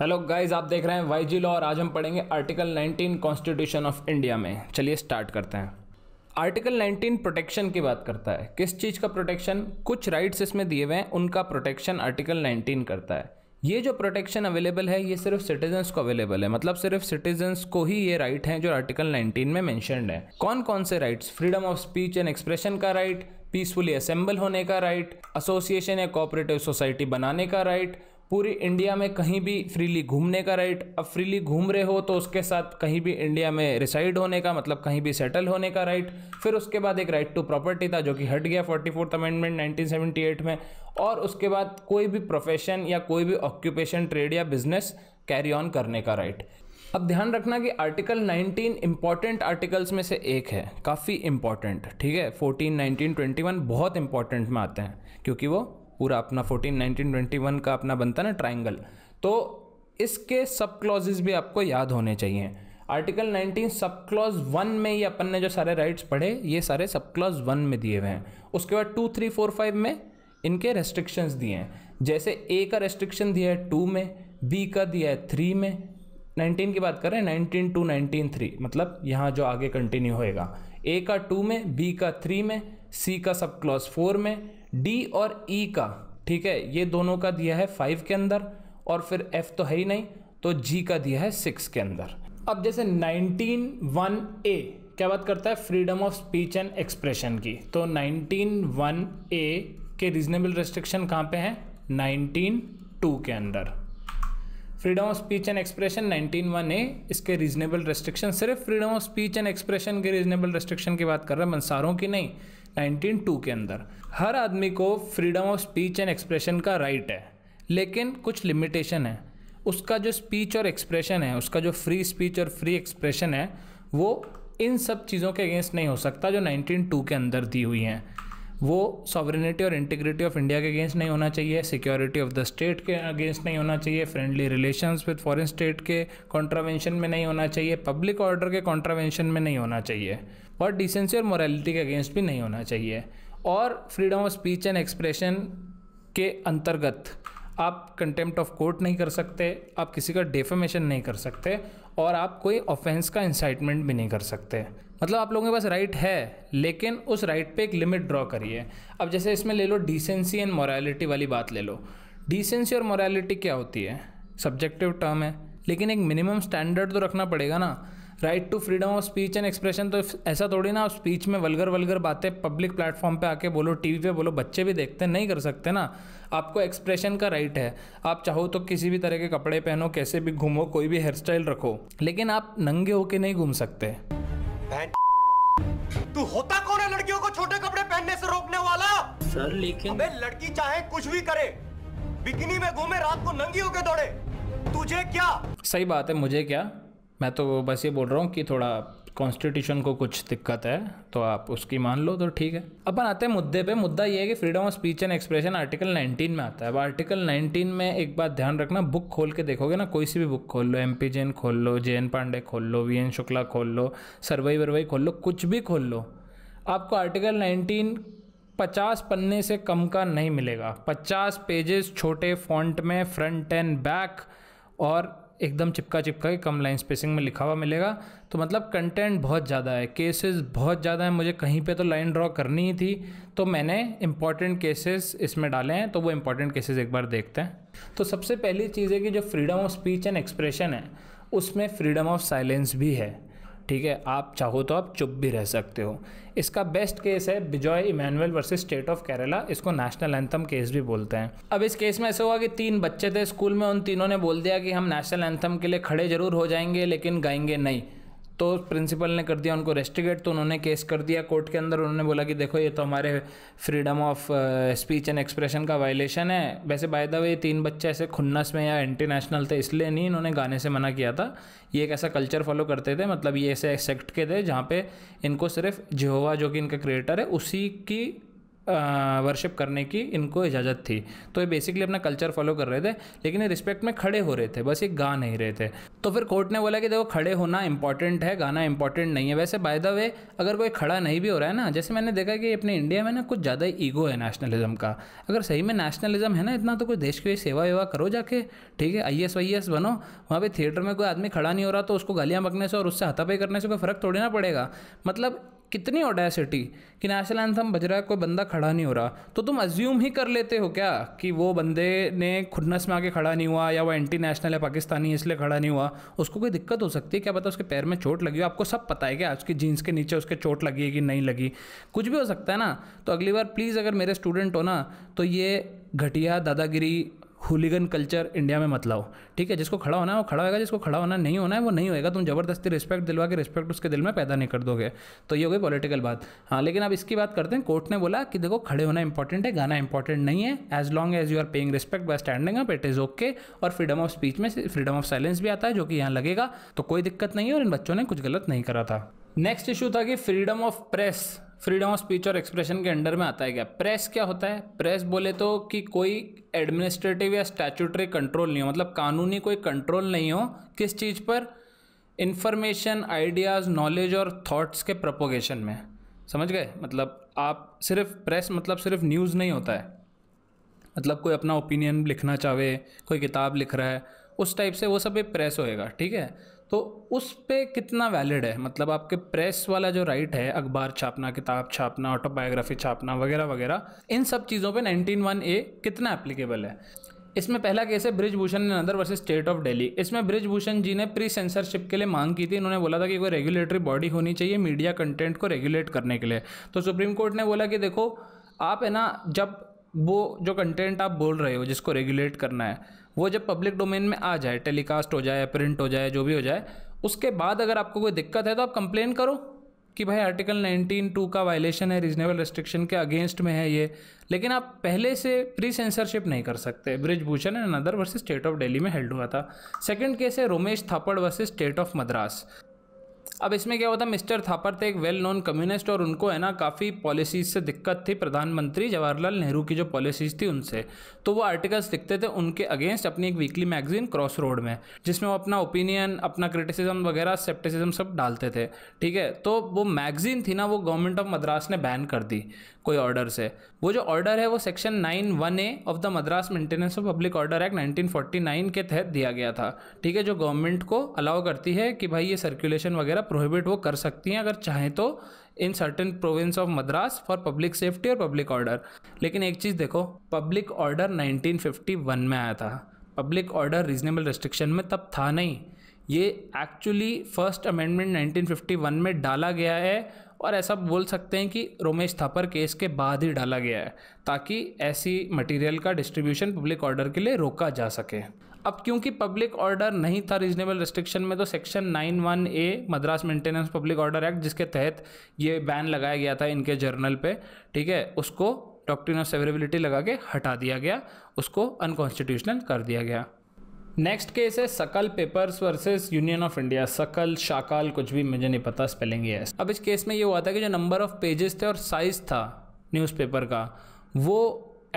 hello guys आप देख रहे हैं वाई जी लॉ और आज हम पढ़ेंगे आर्टिकल 19 कॉन्स्टिट्यूशन ऑफ इंडिया में चलिए स्टार्ट करते हैं आर्टिकल 19 प्रोटेक्शन की बात करता है किस चीज़ का प्रोटेक्शन कुछ राइट्स इसमें दिए हुए हैं उनका प्रोटेक्शन आर्टिकल 19 करता है ये जो प्रोटेक्शन अवेलेबल है ये सिर्फ सिटीजन्स को अवेलेबल है मतलब सिर्फ सिटीजन्स को ही ये राइट हैं जो आर्टिकल 19 में मैंशनड है कौन कौन से rights freedom of speech and expression का राइट पीसफुली असेंबल होने का राइट एसोसिएशन या कोऑपरेटिव सोसाइटी बनाने का राइट पूरी इंडिया में कहीं भी फ्रीली घूमने का राइट अब फ्रीली घूम रहे हो तो उसके साथ कहीं भी इंडिया में रिसाइड होने का मतलब कहीं भी सेटल होने का राइट फिर उसके बाद एक राइट टू प्रॉपर्टी था जो कि हट गया फोर्टी फोर्थ अमेंडमेंट एट में और उसके बाद कोई भी प्रोफेशन या कोई भी ऑक्यूपेशन ट्रेड या बिजनेस कैरी ऑन करने का राइट अब ध्यान रखना कि आर्टिकल 19 इंपॉर्टेंट आर्टिकल्स में से एक है काफ़ी इंपॉर्टेंट ठीक है 14, 19, 21 बहुत इंपॉर्टेंट में आते हैं क्योंकि वो पूरा अपना फोर्टीन नाइनटीन ट्वेंटी वन का अपना बनता ना ट्राइंगल तो इसके सब क्लॉजेज भी आपको याद होने चाहिए आर्टिकल 19 सब क्लॉज वन में ये अपन ने जो सारे राइट्स पढ़े ये सारे सब क्लॉज वन में दिए हुए हैं उसके बाद टू थ्री फोर फाइव में इनके रेस्ट्रिक्शंस दिए हैं जैसे ए का रेस्ट्रिक्शन दिया है टू में बी का दिया है थ्री में 19 की बात करें नाइनटीन टू नाइनटीन थ्री मतलब यहाँ जो आगे कंटिन्यू होएगा ए का टू में बी का थ्री में सी का सब क्लॉज फोर में डी और ई e का ठीक है ये दोनों का दिया है फाइव के अंदर और फिर एफ तो है ही नहीं तो जी का दिया है सिक्स के अंदर अब जैसे नाइनटीन वन ए क्या बात करता है freedom of speech and expression की तो नाइनटीन वन ए के रीजनेबल रेस्ट्रिक्शन कहाँ पे हैं नाइनटीन टू के अंदर freedom of speech and expression nineteen one A इसके रीजनेबल रेस्ट्रिक्शन सिर्फ freedom of speech and expression के रीजनेबल रेस्ट्रिक्शन की बात कर रहे हैं मंसारों की नहीं 1902 के अंदर हर आदमी को freedom of speech and expression का राइट है लेकिन कुछ लिमिटेशन है उसका जो स्पीच और एक्सप्रेशन है उसका जो फ्री स्पीच और फ्री एक्सप्रेशन है वो इन सब चीज़ों के अगेंस्ट नहीं हो सकता जो 1902 के अंदर दी हुई हैं वो सॉवरनिटी और इंटीग्रिटी ऑफ इंडिया के अगेंस्ट नहीं होना चाहिए सिक्योरिटी ऑफ द स्टेट के अगेंस्ट नहीं होना चाहिए friendly relations with foreign state के कॉन्ट्रावेंशन में नहीं होना चाहिए पब्लिक ऑर्डर के कॉन्ट्रावेंशन में नहीं होना चाहिए और डिसेंसी और मोरालिटी के अगेंस्ट भी नहीं होना चाहिए और freedom of speech and expression के अंतर्गत आप कंटेम्प्ट ऑफ कोर्ट नहीं कर सकते आप किसी का डेफेमेशन नहीं कर सकते और आप कोई ऑफेंस का इंसाइटमेंट भी नहीं कर सकते मतलब आप लोगों के पास राइट है लेकिन उस राइट पे एक लिमिट ड्रॉ करिए अब जैसे इसमें ले लो डिसेंसी एंड मोरालिटी वाली बात ले लो डिसेंसी और मोरालिटी क्या होती है सब्जेक्टिव टर्म है लेकिन एक मिनिमम स्टैंडर्ड तो रखना पड़ेगा ना right to freedom of speech and expression तो ऐसा थोड़ी ना स्पीच में वलगर वलगर बातें पब्लिक प्लेटफॉर्म पे आके बोलो टीवी पे बोलो बच्चे भी देखते नहीं कर सकते ना आपको एक्सप्रेशन का राइट है आप चाहो तो किसी भी तरह के कपड़े पहनो कैसे भी घूमो कोई भी हेयर स्टाइल रखो लेकिन आप नंगे होके नहीं घूम सकते तू होता कौन है लड़कियों को छोटे कपड़े पहनने से रोकने वाला सर लेकिन लड़की चाहे कुछ भी करे बिकनी में घूमे रात को नंगी होके दौड़े तुझे क्या सही बात है मुझे क्या मैं तो बस ये बोल रहा हूँ कि थोड़ा कॉन्स्टिट्यूशन को कुछ दिक्कत है तो आप उसकी मान लो तो ठीक है अपन आते हैं मुद्दे पे मुद्दा ये है कि freedom of speech and expression article 19 में आता है अब आर्टिकल 19 में एक बात ध्यान रखना बुक खोल के देखोगे ना कोई सी भी बुक खोल लो एम पी जैन खोल लो जे एन पांडे खोल लो वी एन शुक्ला खोल लो सरवई वरवई खोल लो कुछ भी खोल लो आपको आर्टिकल नाइनटीन पचास पन्ने से कम का नहीं मिलेगा पचास पेजेस छोटे फॉन्ट में फ्रंट एंड बैक और एकदम चिपका चिपका के कम लाइन स्पेसिंग में लिखा हुआ मिलेगा तो मतलब कंटेंट बहुत ज़्यादा है केसेस बहुत ज़्यादा है मुझे कहीं पे तो लाइन ड्रॉ करनी ही थी तो मैंने इंपॉर्टेंट केसेस इसमें डाले हैं तो वो इंपॉर्टेंट केसेस एक बार देखते हैं तो सबसे पहली चीज़ है कि जो freedom of speech and expression है उसमें फ्रीडम ऑफ साइलेंस भी है ठीक है आप चाहो तो आप चुप भी रह सकते हो इसका बेस्ट केस है Bijoe Emmanuel versus state of Kerala इसको नेशनल एंथम केस भी बोलते हैं अब इस केस में ऐसा हुआ कि तीन बच्चे थे स्कूल में उन तीनों ने बोल दिया कि हम नेशनल एंथम के लिए खड़े जरूर हो जाएंगे लेकिन गाएंगे नहीं तो प्रिंसिपल ने कर दिया उनको रेस्टिगेट तो उन्होंने केस कर दिया कोर्ट के अंदर उन्होंने बोला कि देखो ये तो हमारे freedom of speech and expression का वायलेशन है वैसे बाय द वे तीन बच्चे ऐसे खुन्नस में या एंटी नेशनल थे इसलिए नहीं इन्होंने गाने से मना किया था ये एक ऐसा कल्चर फॉलो करते थे मतलब ये ऐसे सेक्ट के थे जहाँ पे इनको सिर्फ जेहोवा जो कि इनका क्रिएटर है उसी की वर्शिप करने की इनको इजाज़त थी तो ये बेसिकली अपना कल्चर फॉलो कर रहे थे लेकिन ये रिस्पेक्ट में खड़े हो रहे थे बस ये गा नहीं रहे थे तो फिर कोर्ट ने बोला कि देखो खड़े होना इंपॉर्टेंट है गाना इंपॉर्टेंट नहीं है वैसे बाय द वे अगर कोई खड़ा नहीं भी हो रहा है ना जैसे मैंने देखा कि अपने इंडिया में ना कुछ ज़्यादा ईगो है नेशनलिज्म का अगर सही में नेशनलिज्म है ना इतना तो कोई देश की सेवा वेवा करो जाके ठीक है आई एस वाई एस बनो वहाँ पर थिएटर में कोई आदमी खड़ा नहीं हो रहा तो उसको गालियाँ बकने से और उससे हाथापाई करने से कोई फ़र्क थोड़ी ना पड़ेगा मतलब कितनी ओडेसिटी कि नेशनल एंथम बज रहा है कोई बंदा खड़ा नहीं हो रहा तो तुम अज्यूम ही कर लेते हो क्या कि वो बंदे ने खुन्नस में आके खड़ा नहीं हुआ या वो एंटी नेशनल है पाकिस्तानी इसलिए खड़ा नहीं हुआ उसको कोई दिक्कत हो सकती है क्या पता उसके पैर में चोट लगी हो आपको सब पता है क्या उसकी जीन्स के नीचे उसके चोट लगी है कि नहीं लगी कुछ भी हो सकता है ना तो अगली बार प्लीज़ अगर मेरे स्टूडेंट हो ना तो ये घटिया दादागिरी हुलीगन कल्चर इंडिया में मत लाओ ठीक है जिसको खड़ा होना है वो खड़ा होगा जिसको खड़ा होना नहीं होना है वो नहीं होएगा तुम ज़बरदस्ती रिस्पेक्ट दिलवा के रिस्पेक्ट उसके दिल में पैदा नहीं कर दोगे तो ये हो गई पॉलिटिकल बात हाँ लेकिन अब इसकी बात करते हैं कोर्ट ने बोला कि देखो खड़े होना इंपॉर्टेंट है गाना इंपॉर्टेंट नहीं है as long as you are paying respect by standing up it is okay और फ्रीडम ऑफ स्पीच में फ्रीडम ऑफ साइलेंस भी आता है जो कि यहाँ लगेगा तो कोई दिक्कत नहीं है और इन बच्चों ने कुछ गलत नहीं करा था नेक्स्ट इशू था कि freedom of press freedom of speech और एक्सप्रेशन के अंडर में आता है क्या प्रेस क्या होता है प्रेस बोले तो कि कोई एडमिनिस्ट्रेटिव या स्टैचूटरी कंट्रोल नहीं हो मतलब कानूनी कोई कंट्रोल नहीं हो किस चीज़ पर इंफॉर्मेशन आइडियाज़ नॉलेज और थॉट्स के प्रपोगेशन में समझ गए मतलब आप सिर्फ प्रेस मतलब सिर्फ न्यूज़ नहीं होता है मतलब कोई अपना ओपिनियन लिखना चाहे कोई किताब लिख रहा है उस टाइप से वो सब एक प्रेस होएगा ठीक है तो उस पर कितना वैलिड है मतलब आपके प्रेस वाला जो राइट है अखबार छापना किताब छापना ऑटोबायोग्राफी छापना वगैरह वगैरह इन सब चीज़ों पर नाइनटीन वन ए कितना एप्लीकेबल है इसमें पहला केस है ब्रिजभूषण ने other versus state of Delhi इसमें ब्रिजभूषण जी ने प्री सेंसरशिप के लिए मांग की थी इन्होंने बोला था कि कोई रेगुलेटरी बॉडी होनी चाहिए मीडिया कंटेंट को रेगुलेट करने के लिए तो सुप्रीम कोर्ट ने बोला कि देखो आप है ना जब वो जो कंटेंट आप बोल रहे हो जिसको रेगुलेट करना है वो जब पब्लिक डोमेन में आ जाए टेलीकास्ट हो जाए प्रिंट हो जाए जो भी हो जाए उसके बाद अगर आपको कोई दिक्कत है तो आप कंप्लेन करो कि भाई आर्टिकल नाइनटीन टू का वायलेशन है रीजनेबल रेस्ट्रिक्शन के अगेंस्ट में है ये लेकिन आप पहले से प्री सेंसरशिप नहीं कर सकते Brij Bhushan and other versus state of Delhi में हेल्ड हुआ था सेकेंड केस है Romesh Thappar versus state of Madras अब इसमें क्या होता मिस्टर थापर थे एक वेल नोन कम्युनिस्ट और उनको है ना काफ़ी पॉलिसीज से दिक्कत थी प्रधानमंत्री जवाहरलाल नेहरू की जो पॉलिसीज थी उनसे तो वो आर्टिकल्स लिखते थे उनके अगेंस्ट अपनी एक वीकली मैगजीन क्रॉस रोड में जिसमें वो अपना ओपिनियन अपना क्रिटिसिज्म वगैरह सेप्टिसिज्म सब डालते थे ठीक है तो वो मैगजीन थी ना वो गवर्नमेंट ऑफ मद्रास ने बैन कर दी कोई ऑर्डर से वो जो ऑर्डर है वो section nine one A of the Madras maintenance of public order act nineteen forty nine के तहत दिया गया था ठीक है जो गवर्नमेंट को अलाउ करती है कि भाई ये सर्कुलेशन वगैरह प्रोहिबिट वो कर सकती हैं अगर चाहें तो in certain province of Madras for public safety और पब्लिक ऑर्डर लेकिन एक चीज़ देखो पब्लिक ऑर्डर 1951 में आया था पब्लिक ऑर्डर रीजनेबल रेस्ट्रिक्शन में तब था नहीं ये एक्चुअली फर्स्ट अमेंडमेंट 1951 में डाला गया है और ऐसा बोल सकते हैं कि रोमेश थापर केस के बाद ही डाला गया है ताकि ऐसी मटेरियल का डिस्ट्रीब्यूशन पब्लिक ऑर्डर के लिए रोका जा सके अब क्योंकि पब्लिक ऑर्डर नहीं था रीजनेबल रिस्ट्रिक्शन में तो section nine one A Madras maintenance public order act जिसके तहत ये बैन लगाया गया था इनके जर्नल पे ठीक है उसको डॉक्ट्रिन ऑफ सेवरेबिलिटी लगा के हटा दिया गया उसको अनकॉन्स्टिट्यूशनल कर दिया गया नेक्स्ट केस है Sakal papers versus union of India Sakal शाकाल कुछ भी मुझे नहीं पता स्पेलिंग ये है अब इस केस में ये हुआ था कि जो नंबर ऑफ पेजेस थे और साइज था न्यूज़पेपर का वो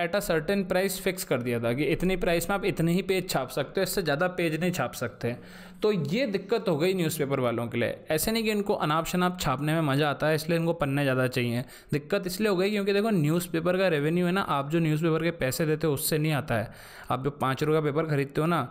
at a certain price fix कर दिया था कि इतनी प्राइस में आप इतने ही पेज छाप सकते हो इससे ज़्यादा पेज नहीं छाप सकते तो ये दिक्कत हो गई न्यूज़पेपर वालों के लिए ऐसे नहीं कि इनको अनाप शनाप छापने में मज़ा आता है इसलिए इनको पन्ने ज़्यादा चाहिए दिक्कत इसलिए हो गई क्योंकि देखो न्यूज़पेपर का रेवेन्यू है ना आप जो न्यूज़पेपर के पैसे देते हो उससे नहीं आता है आप जो पाँच रुपये का पेपर खरीदते हो ना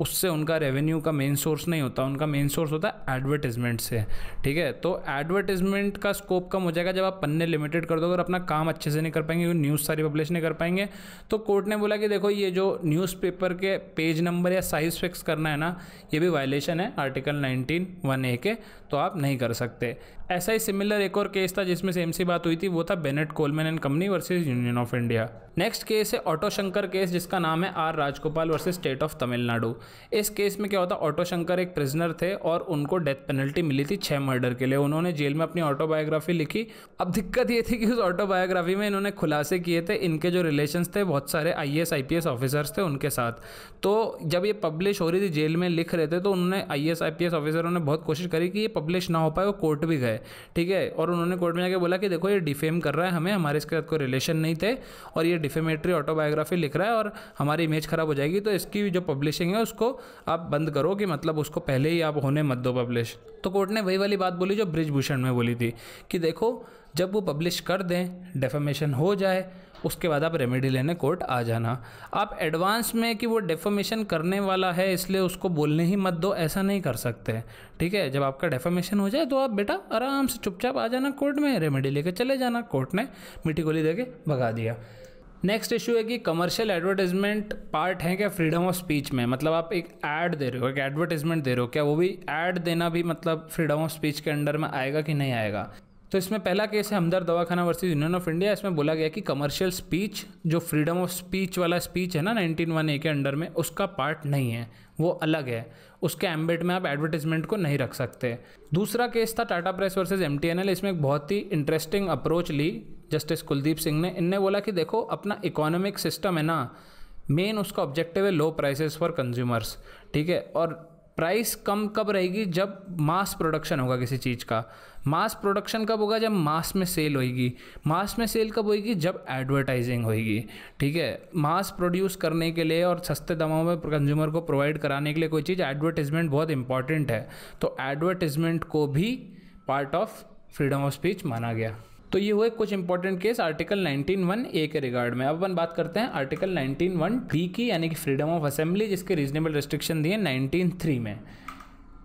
उससे उनका रेवेन्यू का मेन सोर्स नहीं होता उनका मेन सोर्स होता है एडवर्टीजमेंट से ठीक है तो एडवर्टीजमेंट का स्कोप कम हो जाएगा जब आप पन्ने लिमिटेड कर दो अगर अपना काम अच्छे से नहीं कर पाएंगे न्यूज़ सारी पब्लिश नहीं कर पाएंगे तो कोर्ट ने बोला कि देखो ये जो न्यूज़पेपर के पेज नंबर या साइज़ फिक्स करना है ना ये भी वायलेशन है आर्टिकल नाइनटीन वन ए के तो आप नहीं कर सकते ऐसा ही सिमिलर एक और केस था जिसमें सेम सी बात हुई थी वो था Bennett Coleman and company versus union of India next case है ऑटो शंकर केस जिसका नाम है R Rajagopal versus state of Tamil Nadu इस केस में क्या होता ऑटो शंकर एक प्रिजनर थे और उनको डेथ पेनल्टी मिली थी छः मर्डर के लिए उन्होंने जेल में अपनी ऑटोबायोग्राफी लिखी अब दिक्कत ये थी कि उस ऑटोबायोग्राफी में इन्होंने खुलासे किए थे इनके जो रिलेशन थे बहुत सारे आई एस ऑफिसर्स थे उनके साथ तो जब ये पब्लिश हो रही थी जेल में लिख रहे थे तो उन्होंने आई एस ऑफिसरों ने बहुत कोशिश करी कि ये पब्लिश ना हो पाए वो कोर्ट भी गए है ठीक है और उन्होंने कोर्ट में जाकर बोला कि देखो ये डिफेम कर रहा है हमें हमारे इसके साथ कोई रिलेशन नहीं थे और ये डिफेमेटरी ऑटोबायोग्राफी लिख रहा है और हमारी इमेज ख़राब हो जाएगी तो इसकी जो पब्लिशिंग है उसको आप बंद करो कि मतलब उसको पहले ही आप होने मत दो पब्लिश तो कोर्ट ने वही वाली बात बोली जो ब्रिजभूषण में बोली थी कि देखो जब वो पब्लिश कर दें डेफामेशन हो जाए उसके बाद आप रेमेडी लेने कोर्ट आ जाना आप एडवांस में कि वो डेफामेशन करने वाला है इसलिए उसको बोलने ही मत दो ऐसा नहीं कर सकते ठीक है जब आपका डेफामेशन हो जाए तो आप बेटा आराम से चुपचाप आ जाना कोर्ट में रेमेडी लेके चले जाना कोर्ट ने मिट्टी गोली दे के भगा दिया नेक्स्ट इशू है कि कमर्शियल एडवर्टाइजमेंट पार्ट है क्या फ्रीडम ऑफ स्पीच में मतलब आप एक ऐड दे रहे हो एक एडवर्टाइजमेंट दे रहे हो क्या वो भी ऐड देना भी मतलब फ्रीडम ऑफ स्पीच के अंडर में आएगा कि नहीं आएगा तो इसमें पहला केस है हमदर्द दवाखाना वर्सेज यूनियन ऑफ इंडिया इसमें बोला गया कि कमर्शियल स्पीच जो फ्रीडम ऑफ स्पीच वाला स्पीच है ना नाइनटीन वन ए के अंडर में उसका पार्ट नहीं है वो अलग है उसके एम्बेट में आप एडवर्टीजमेंट को नहीं रख सकते दूसरा केस था Tata press versus M T N L इसमें एक बहुत ही इंटरेस्टिंग अप्रोच ली जस्टिस कुलदीप सिंह ने इनने बोला कि देखो अपना इकोनॉमिक सिस्टम है ना मेन उसका ऑब्जेक्टिव है लो प्राइसेस फॉर कंज्यूमर्स ठीक है और प्राइस कम कब रहेगी जब मास प्रोडक्शन होगा किसी चीज़ का मास प्रोडक्शन कब होगा जब मास में सेल होएगी मास में सेल कब होएगी जब एडवर्टाइजिंग होएगी ठीक है मास प्रोड्यूस करने के लिए और सस्ते दामों में कंज्यूमर को प्रोवाइड कराने के लिए कोई चीज़ एडवर्टीजमेंट बहुत इंपॉर्टेंट है तो एडवर्टिजमेंट को भी part of freedom of speech माना गया तो ये हुए कुछ important case article one A के रिगार्ड में अब अपन बात करते हैं आर्टिकल वन डी की यानी कि फ्रीडम ऑफ असेंबली जिसके रीजनेबल रिस्ट्रिक्शन दिए थ्री में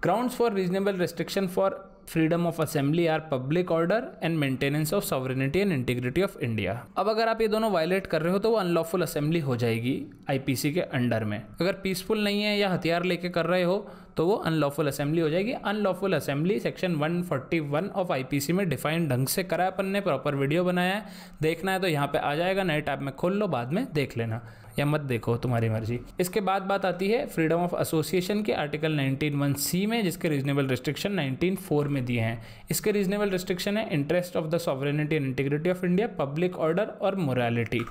grounds for reasonable restriction for freedom of assembly are public order and maintenance of sovereignty and integrity of India अब अगर आप ये दोनों वायलेट कर रहे हो तो वो अनलॉफुल असेंबली हो जाएगी आईपीसी के अंडर में अगर पीसफुल नहीं है या हथियार लेके कर रहे हो तो वो अनलॉफुल असेंबली हो जाएगी unlawful assembly section 141 of IPC में डिफाइंड ढंग से करा अपन ने प्रॉपर वीडियो बनाया है देखना है तो यहाँ पे आ जाएगा नए टैब में खोल लो बाद में देख लेना या मत देखो तुम्हारी मर्जी इसके बाद बात आती है फ्रीडम ऑफ एसोसिएशन के आर्टिकल नाइनटीन वन सी में जिसके रीजनेबल रिस्ट्रिक्शन नाइनटीन फोर में दिए हैं इसके रीजनेबल रिस्ट्रिक्शन है interest of the sovereignty and integrity of India public order और morality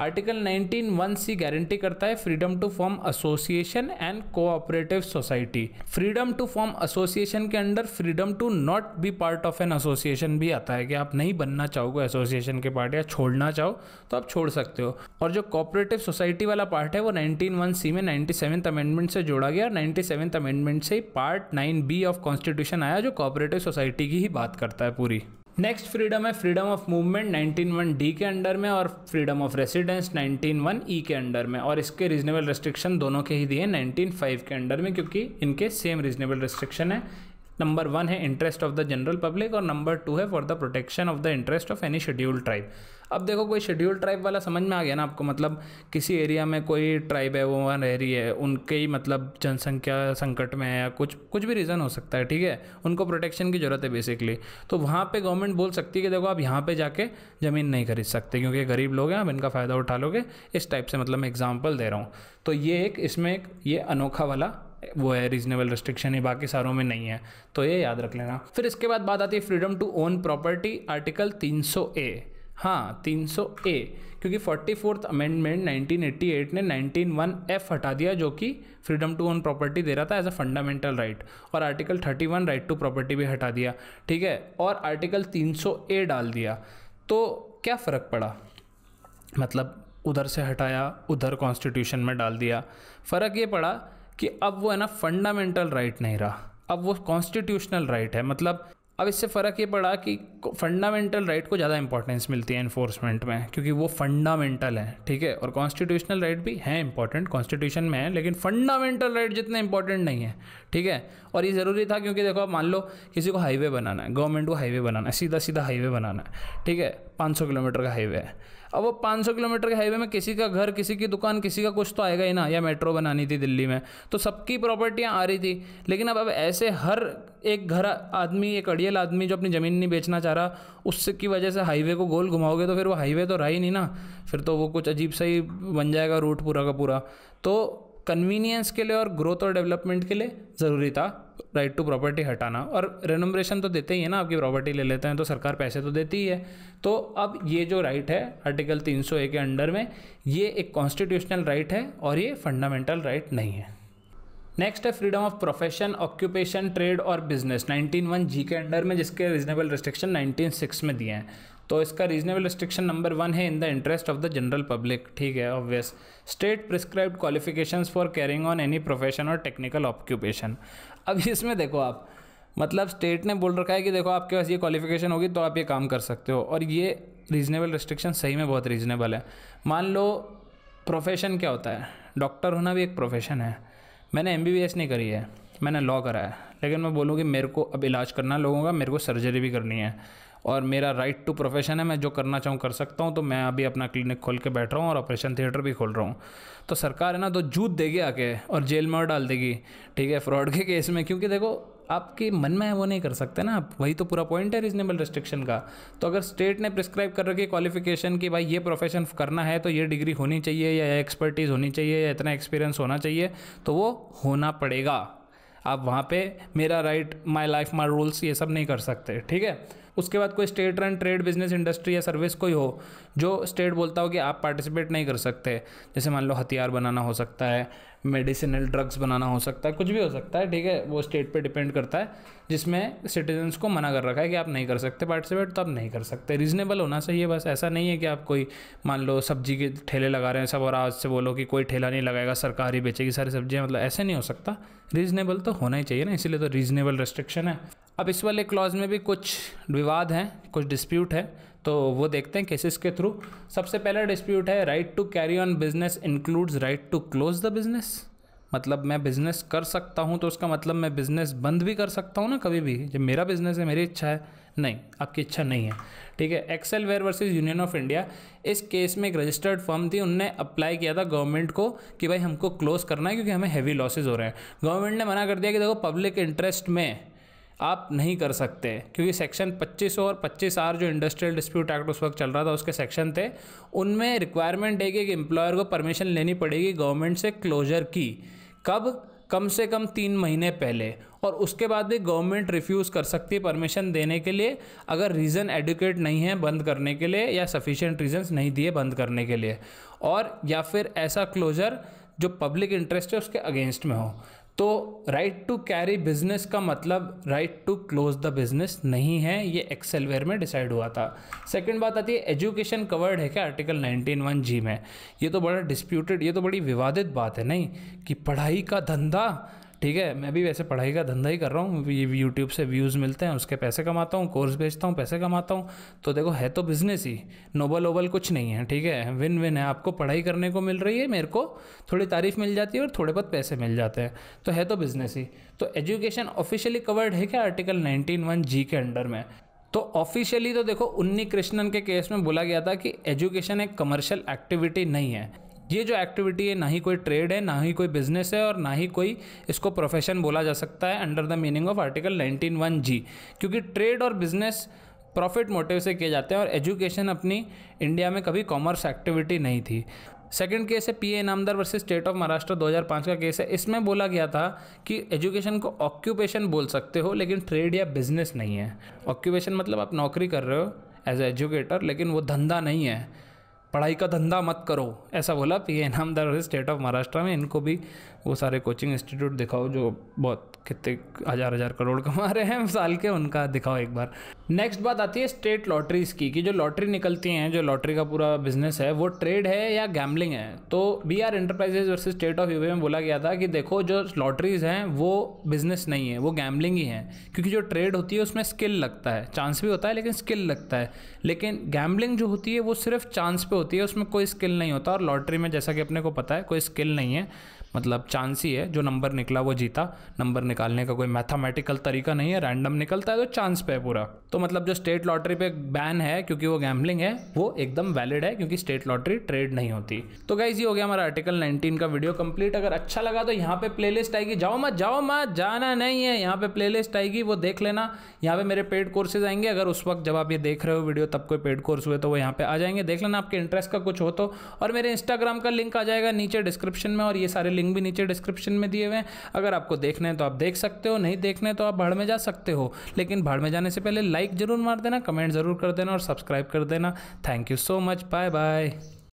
article 19 one C guarantee करता है freedom to form association and cooperative society freedom to form association के under freedom to not be part of an association भी आता है कि आप नहीं बनना चाहोगे एसोसिएशन के पार्ट या छोड़ना चाहो तो आप छोड़ सकते हो और जो कोऑपरेटिव सोसाइटी वाला पार्ट है वो नाइनटीन वन सी में नाइन्टी सेवंथ अमेंडमेंट से जोड़ा गया और नाइन्टी सेवंथ अमेंडमेंट से part nine B of constitution आया जो कोऑपरेटिव सोसाइटी की ही बात करता है पूरी नेक्स्ट फ्रीडम है फ्रीडम ऑफ मूवमेंट 191 डी के अंडर में और फ्रीडम ऑफ रेसिडेंस 191 ई के अंडर में और इसके रीजनेबल रेस्ट्रिक्शन दोनों के ही दिए 195 के अंडर में क्योंकि इनके सेम रीजनेबल रेस्ट्रिक्शन है नंबर वन है interest of the general public और नंबर टू है for the protection of the interest of any scheduled tribe अब देखो कोई शेड्यूल ट्राइब वाला समझ में आ गया ना आपको मतलब किसी एरिया में कोई ट्राइब है वो वहाँ रह रही है उनके ही मतलब जनसंख्या संकट में है या कुछ कुछ भी रीज़न हो सकता है ठीक है उनको प्रोटेक्शन की ज़रूरत है बेसिकली तो वहाँ पर गवर्नमेंट बोल सकती है कि देखो आप यहाँ पर जाके ज़मीन नहीं खरीद सकते क्योंकि गरीब लोग हैं आप इनका फ़ायदा उठा लोगे इस टाइप से मतलब मैं एग्जाम्पल दे रहा हूँ तो ये एक इसमें एक ये अनोखा वाला वो है रीजनेबल रिस्ट्रिक्शन ही बाकी सारों में नहीं है तो ये याद रख लेना फिर इसके बाद बात आती है freedom to own property article 300 A हाँ 300 ए क्योंकि फोर्टी फोर्थ अमेंडमेंट 1988 ने 191 एफ हटा दिया जो कि फ्रीडम टू ओन प्रॉपर्टी दे रहा था एज अ फंडामेंटल राइट और आर्टिकल 31 राइट टू प्रॉपर्टी भी हटा दिया ठीक है और आर्टिकल 300 ए डाल दिया तो क्या फ़र्क पड़ा मतलब उधर से हटाया उधर कॉन्स्टिट्यूशन में डाल दिया फ़र्क ये पड़ा कि अब वो है ना फंडामेंटल राइट नहीं रहा अब वो कॉन्स्टिट्यूशनल राइट है मतलब अब इससे फ़र्क ये पड़ा कि फंडामेंटल राइट right को ज़्यादा इंपॉर्टेंस मिलती है इन्फोर्समेंट में क्योंकि वो फंडामेंटल है ठीक है और कॉन्स्टिट्यूशनल राइट right भी है इंपॉर्टेंट कॉन्स्टिट्यूशन में है लेकिन फंडामेंटल राइट right जितने इंपॉर्टेंट नहीं है ठीक है और ये ज़रूरी था क्योंकि देखो आप मान लो किसी को हाईवे बनाना है गवर्नमेंट को हाईवे बनाना है सीधा सीधा हाईवे बनाना है ठीक है पाँच किलोमीटर का हाईवे है अब वो 500 किलोमीटर के हाईवे में किसी का घर किसी की दुकान किसी का कुछ तो आएगा ही ना या मेट्रो बनानी थी दिल्ली में तो सबकी प्रॉपर्टियाँ आ रही थी लेकिन अब अब ऐसे हर एक घर आदमी एक अड़ियल आदमी जो अपनी ज़मीन नहीं बेचना चाह रहा उसकी वजह से हाईवे को गोल घुमाओगे तो फिर वो हाईवे तो रहा ही नहीं ना फिर तो वो कुछ अजीब सा ही बन जाएगा रूट पूरा का पूरा तो कन्वीनियंस के लिए और ग्रोथ और डेवलपमेंट के लिए ज़रूरी था राइट टू प्रॉपर्टी हटाना और रेनुमरेशन तो देते ही है ना आपकी प्रॉपर्टी ले लेते हैं तो सरकार पैसे तो देती ही है तो अब ये जो राइट है आर्टिकल ए के अंडर में ये एक कॉन्स्टिट्यूशनल राइट है और ये फंडामेंटल राइट नहीं है नेक्स्ट है freedom of profession occupation trade और बिजनेस 191 जी के अंडर में जिसके रीजनेबल रिस्ट्रिक्शन 196 में दिए हैं तो इसका रीजनेबल रिस्ट्रिक्शन नंबर वन है in the interest of the general public ठीक है obvious state prescribe qualifications for carrying on any profession और टेक्निकल ऑक्यूपेशन अब इसमें देखो आप मतलब स्टेट ने बोल रखा है कि देखो आपके पास ये क्वालिफिकेशन होगी तो आप ये काम कर सकते हो और ये रीज़नेबल रिस्ट्रिक्शन सही में बहुत रीज़नेबल है मान लो प्रोफेशन क्या होता है डॉक्टर होना भी एक प्रोफेशन है मैंने एम नहीं करी है मैंने लॉ करा है लेकिन मैं बोलूँ कि मेरे को अब इलाज करना लोगों का मेरे को सर्जरी भी करनी है और मेरा राइट टू प्रोफेशन है मैं जो करना चाहूँ कर सकता हूँ तो मैं अभी अपना क्लिनिक खोल के बैठ रहा हूँ और ऑपरेशन थिएटर भी खोल रहा हूँ तो सरकार है ना तो जूत देगी आके और जेल में डाल देगी ठीक है फ्रॉड के केस में क्योंकि देखो आपके मन में है वो नहीं कर सकते ना आप वही तो पूरा पॉइंट है रीजनेबल रिस्ट्रिक्शन का तो अगर स्टेट ने प्रिस्क्राइब कर रखी क्वालिफिकेशन कि भाई ये प्रोफेशन करना है तो ये डिग्री होनी चाहिए या एक्सपर्टीज़ होनी चाहिए या इतना एक्सपीरियंस होना चाहिए तो वो होना पड़ेगा आप वहाँ पे मेरा right my life my rules ये सब नहीं कर सकते ठीक है उसके बाद कोई state run trade business industry या सर्विस कोई हो जो स्टेट बोलता हो कि आप पार्टिसिपेट नहीं कर सकते जैसे मान लो हथियार बनाना हो सकता है मेडिसिनल ड्रग्स बनाना हो सकता है कुछ भी हो सकता है ठीक है वो स्टेट पे डिपेंड करता है जिसमें सिटीजन्स को मना कर रखा है कि आप नहीं कर सकते पार्टिसिपेट तो आप नहीं कर सकते रीजनेबल होना चाहिए बस ऐसा नहीं है कि आप कोई मान लो सब्जी के ठेले लगा रहे हैं सब और आज से बोलो कि कोई ठेला नहीं लगाएगा सरकार ही बेचेगी सारी सब्जियाँ मतलब ऐसे नहीं हो सकता रीजनेबल तो होना ही चाहिए ना इसीलिए तो रीजनेबल रेस्ट्रिक्शन है अब इस वाले क्लॉज में भी कुछ विवाद हैं कुछ डिस्प्यूट है तो वो देखते हैं केसेस के थ्रू सबसे पहला डिस्प्यूट है right to carry on business includes right to close the business मतलब मैं बिज़नेस कर सकता हूँ तो उसका मतलब मैं बिज़नेस बंद भी कर सकता हूँ ना कभी भी जब मेरा बिज़नेस है मेरी इच्छा है नहीं आपकी इच्छा नहीं है ठीक है Excel Wear versus Union of India इस केस में एक रजिस्टर्ड फर्म थी उनने अप्लाई किया था गवर्नमेंट को कि भाई हमको क्लोज़ करना है क्योंकि हमें हैवी लॉसेज हो रहे हैं गवर्नमेंट ने मना कर दिया कि देखो पब्लिक इंटरेस्ट में आप नहीं कर सकते क्योंकि सेक्शन 25 और 25 आर जो इंडस्ट्रियल डिस्प्यूट एक्ट उस वक्त चल रहा था उसके सेक्शन थे उनमें रिक्वायरमेंट है कि एक एम्प्लॉयर को परमिशन लेनी पड़ेगी गवर्नमेंट से क्लोजर की कब कम से कम तीन महीने पहले और उसके बाद भी गवर्नमेंट रिफ्यूज़ कर सकती है परमिशन देने के लिए अगर रीज़न एडुकेट नहीं है बंद करने के लिए या सफिशेंट रीजंस नहीं दिए बंद करने के लिए और या फिर ऐसा क्लोजर जो पब्लिक इंटरेस्ट है उसके अगेंस्ट में हो तो राइट टू कैरी बिजनेस का मतलब right to close the business नहीं है ये एक्सेलवेयर में डिसाइड हुआ था सेकंड बात आती है एजुकेशन कवर्ड है क्या आर्टिकल वन जी में ये तो बड़ा डिस्प्यूटेड ये तो बड़ी विवादित बात है नहीं कि पढ़ाई का धंधा ठीक है मैं भी वैसे पढ़ाई का धंधा ही कर रहा हूँ यूट्यूब से व्यूज़ मिलते हैं उसके पैसे कमाता हूँ कोर्स बेचता हूँ पैसे कमाता हूँ तो देखो है तो बिज़नेस ही नोबल ओबल कुछ नहीं है ठीक है विन विन है आपको पढ़ाई करने को मिल रही है मेरे को थोड़ी तारीफ़ मिल जाती है और थोड़े बहुत पैसे मिल जाते हैं तो है तो बिज़नेस ही तो एजुकेशन ऑफिशियली कवर्ड है क्या आर्टिकल नाइनटीन वन जी के अंडर में तो ऑफिशियली तो देखो उन्नी कृष्णन के केस में बोला गया था कि एजुकेशन एक कमर्शियल एक्टिविटी नहीं है ये जो एक्टिविटी है ना ही कोई ट्रेड है ना ही कोई बिजनेस है और ना ही कोई इसको प्रोफेशन बोला जा सकता है under the meaning of article nineteen one G क्योंकि ट्रेड और बिजनेस प्रॉफिट मोटिव से किए जाते हैं और एजुकेशन अपनी इंडिया में कभी कॉमर्स एक्टिविटी नहीं थी सेकेंड केस है P A Inamdar versus state of Maharashtra 2005 का केस है इसमें बोला गया था कि एजुकेशन को ऑक्यूपेशन बोल सकते हो लेकिन ट्रेड या बिजनेस नहीं है ऑक्यूपेशन मतलब आप नौकरी कर रहे हो एज एजुकेटर लेकिन वो धंधा नहीं है पढ़ाई का धंधा मत करो ऐसा बोला P Inamdar state of Maharashtra में इनको भी वो सारे कोचिंग इंस्टीट्यूट दिखाओ जो बहुत कितने हज़ार हज़ार करोड़ कमा रहे हैं साल के उनका दिखाओ एक बार नेक्स्ट बात आती है स्टेट लॉटरीज़ की कि जो लॉटरी निकलती हैं जो लॉटरी का पूरा बिजनेस है वो ट्रेड है या गैम्बलिंग है तो B R enterprises versus state of UP में बोला गया था कि देखो जो लॉटरीज़ हैं वो बिजनेस नहीं है वो गैम्बलिंग ही है क्योंकि जो ट्रेड होती है उसमें स्किल लगता है चांस भी होता है लेकिन स्किल लगता है लेकिन गैम्बलिंग जो होती है वो सिर्फ चांस पे होती होती है उसमें कोई स्किल नहीं होता और लॉटरी में जैसा कि अपने को पता है कोई स्किल नहीं है मतलब चांस ही है जो नंबर निकला वो जीता नंबर निकालने का कोई मैथमेटिकल तरीका नहीं है रैंडम निकलता है तो चांस पे है पूरा तो मतलब जो स्टेट लॉटरी पे बैन है क्योंकि वो गैम्बलिंग है वो एकदम वैलिड है क्योंकि स्टेट लॉटरी ट्रेड नहीं होती तो गाइज ये हो गया हमारा आर्टिकल नाइनटीन का वीडियो कंप्लीट अगर अच्छा लगा तो यहाँ पे प्ले आएगी जाओ मत जाओ मत जाना नहीं है यहाँ पे प्ले आएगी वो देख लेना यहाँ पे मेरे पेड कोर्सेज आएंगे अगर उस वक्त जब आप ये देख रहे हो वीडियो तब कोई पेड कोर्स हुए तो वो यहाँ पे आ जाएंगे देख लेना आपके इंटरेस्ट का कुछ हो तो और मेरे इंस्टाग्राम का लिंक आ जाएगा नीचे डिस्क्रिप्शन में और ये सारे लिंक भी नीचे डिस्क्रिप्शन में दिए हुए हैं अगर आपको देखना है तो आप देख सकते हो नहीं देखना है तो आप भाड़ में जा सकते हो लेकिन भाड़ में जाने से पहले लाइक ज़रूर मार देना कमेंट ज़रूर कर देना और सब्सक्राइब कर देना thank you so much bye bye